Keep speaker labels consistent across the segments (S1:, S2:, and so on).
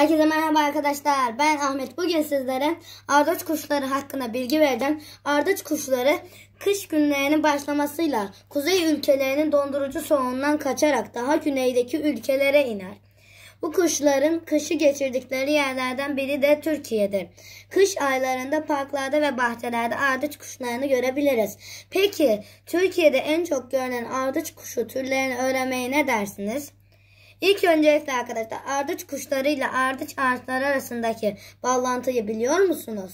S1: Herkese merhaba arkadaşlar. Ben Ahmet. Bugün sizlere ardıç kuşları hakkında bilgi vereceğim. Ardıç kuşları kış günlerinin başlamasıyla kuzey ülkelerinin dondurucu soğuğundan kaçarak daha güneydeki ülkelere iner. Bu kuşların kışı geçirdikleri yerlerden biri de Türkiye'dir. Kış aylarında parklarda ve bahçelerde ardıç kuşlarını görebiliriz. Peki Türkiye'de en çok görünen ardıç kuşu türlerini öğrenmeye ne dersiniz? İlk önce ise arkadaşlar ardıç kuşları ile ardıç ağaçları arasındaki bağlantıyı biliyor musunuz?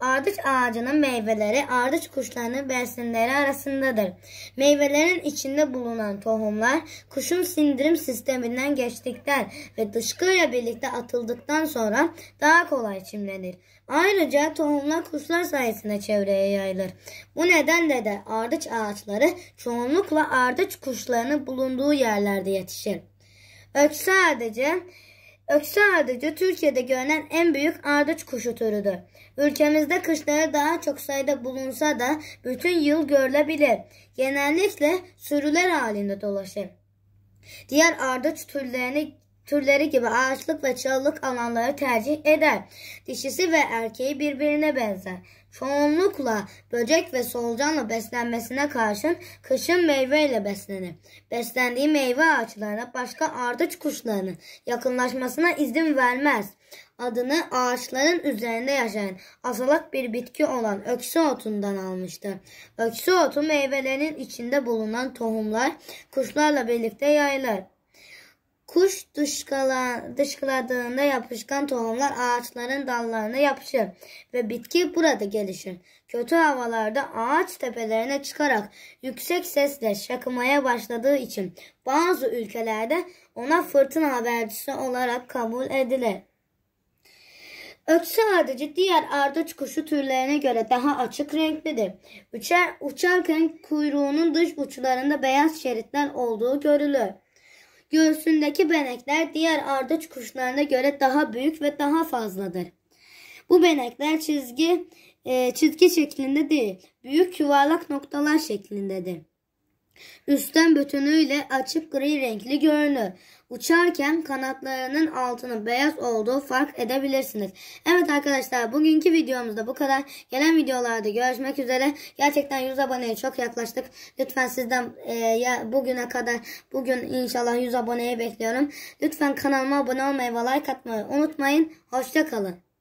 S1: Ardıç ağacının meyveleri ardıç kuşlarının besinleri arasındadır. Meyvelerin içinde bulunan tohumlar kuşun sindirim sisteminden geçtikten ve dışkıyla birlikte atıldıktan sonra daha kolay çimlenir. Ayrıca tohumlar kuşlar sayesinde çevreye yayılır. Bu nedenle de ardıç ağaçları çoğunlukla ardıç kuşlarının bulunduğu yerlerde yetişir. Öksü ardıcı Öksü ardıcı Türkiye'de görünen en büyük ardıç kuşu türüdür. Ülkemizde kışları daha çok sayıda bulunsa da bütün yıl görülebilir. Genellikle sürüler halinde dolaşır. Diğer ardıç türlerini türleri gibi ağaçlık ve çalılık alanları tercih eder. Dişisi ve erkeği birbirine benzer. Çoğunlukla böcek ve solucanla beslenmesine karşın kışın meyveyle beslenir. Beslendiği meyve ağaçlarına başka ardıç kuşlarının yakınlaşmasına izin vermez. Adını ağaçların üzerinde yaşayan asalak bir bitki olan öksü otundan almıştır. Öksü otu meyvelerin içinde bulunan tohumlar kuşlarla birlikte yayılır. Kuş dışkıla, dışkıladığında yapışkan tohumlar ağaçların dallarına yapışır ve bitki burada gelişir. Kötü havalarda ağaç tepelerine çıkarak yüksek sesle şakımaya başladığı için bazı ülkelerde ona fırtına habercisi olarak kabul edilir. Öksü ardıcı diğer ardıç kuşu türlerine göre daha açık renklidir. Uçar, uçarken kuyruğunun dış uçlarında beyaz şeritler olduğu görülür. Göğsündeki benekler diğer ardıç kuşlarına göre daha büyük ve daha fazladır. Bu benekler çizgi e, çizgi şeklinde değil, büyük yuvarlak noktalar şeklindedir. Üstten bütünüyle açık gri renkli görünür. Uçarken kanatlarının altının beyaz olduğu fark edebilirsiniz. Evet arkadaşlar bugünkü videomuzda bu kadar. Gelen videolarda görüşmek üzere. Gerçekten 100 aboneye çok yaklaştık. Lütfen sizden e, ya, bugüne kadar bugün inşallah 100 aboneye bekliyorum. Lütfen kanalıma abone olmayı ve like atmayı unutmayın. Hoşçakalın.